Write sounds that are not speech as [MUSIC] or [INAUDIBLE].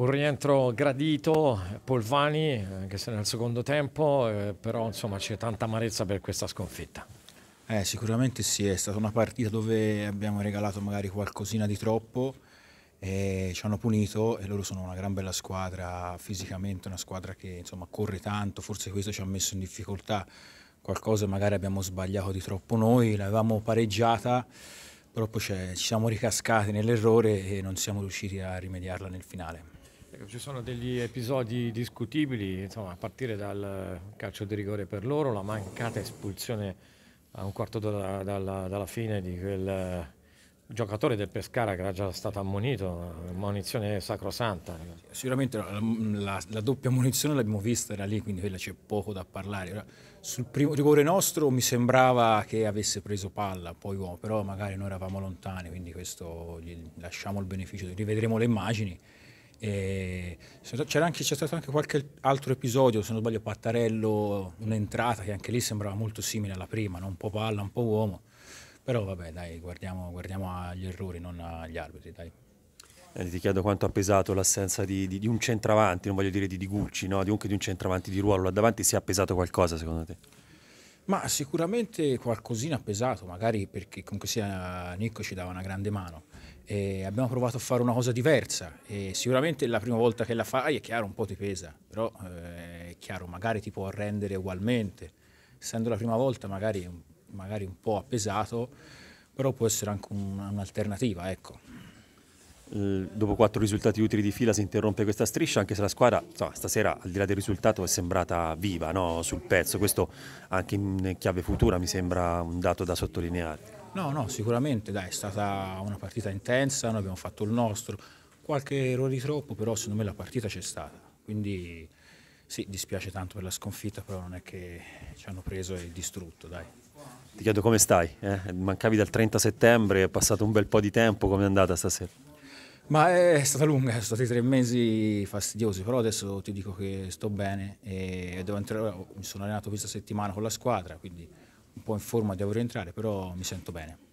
Un rientro gradito, Polvani, anche se nel secondo tempo, eh, però insomma c'è tanta amarezza per questa sconfitta. Eh, sicuramente sì, è stata una partita dove abbiamo regalato magari qualcosina di troppo, e ci hanno punito e loro sono una gran bella squadra fisicamente, una squadra che insomma, corre tanto, forse questo ci ha messo in difficoltà, qualcosa magari abbiamo sbagliato di troppo noi, l'avevamo pareggiata purtroppo ci siamo ricascati nell'errore e non siamo riusciti a rimediarla nel finale. Ci sono degli episodi discutibili, insomma, a partire dal calcio di rigore per loro, la mancata espulsione a un quarto dalla, dalla, dalla fine di quel eh, giocatore del Pescara che era già stato ammonito, munizione sacrosanta. Sicuramente la, la, la doppia munizione l'abbiamo vista, era lì, quindi quella c'è poco da parlare. Sul primo rigore nostro mi sembrava che avesse preso palla, poi uomo, però magari noi eravamo lontani, quindi questo gli lasciamo il beneficio, rivedremo le immagini c'era, anche, stato anche qualche altro episodio, se non sbaglio Pattarello, un'entrata che anche lì sembrava molto simile alla prima, no? un po' palla, un po' uomo, però vabbè dai, guardiamo, guardiamo agli errori, non agli arbitri. Dai. Eh, ti chiedo quanto ha pesato l'assenza di, di, di, un centravanti, non voglio dire di, di Gucci, no? di, un, di un centravanti di ruolo là davanti, si è pesato qualcosa secondo te? Ma sicuramente qualcosina ha pesato, magari perché comunque sia Nicco ci dava una grande mano, e abbiamo provato a fare una cosa diversa e sicuramente la prima volta che la fai è chiaro un po' ti pesa, però eh, è chiaro magari ti può rendere ugualmente, essendo la prima volta magari, magari un po' appesato, però può essere anche un'alternativa. ecco. dopo quattro risultati utili di fila si interrompe questa striscia, anche se la squadra insomma, stasera al di là del risultato è sembrata viva no? sul pezzo, questo anche in chiave futura mi sembra un dato da sottolineare. No, no, sicuramente dai, è stata una partita intensa, noi abbiamo fatto il nostro, qualche errore di troppo, però secondo me la partita c'è stata, quindi sì, dispiace tanto per la sconfitta, però non è che ci hanno preso e distrutto, dai. Ti chiedo come stai, eh? mancavi dal 30 settembre, è passato un bel po' di tempo, come è andata stasera? Ma è stata lunga, [LAUGHS] sono stati tre mesi fastidiosi, però adesso ti dico che sto bene e devo entrare, mi sono allenato questa settimana con la squadra, quindi un po' in forma devo rientrare, però mi sento bene.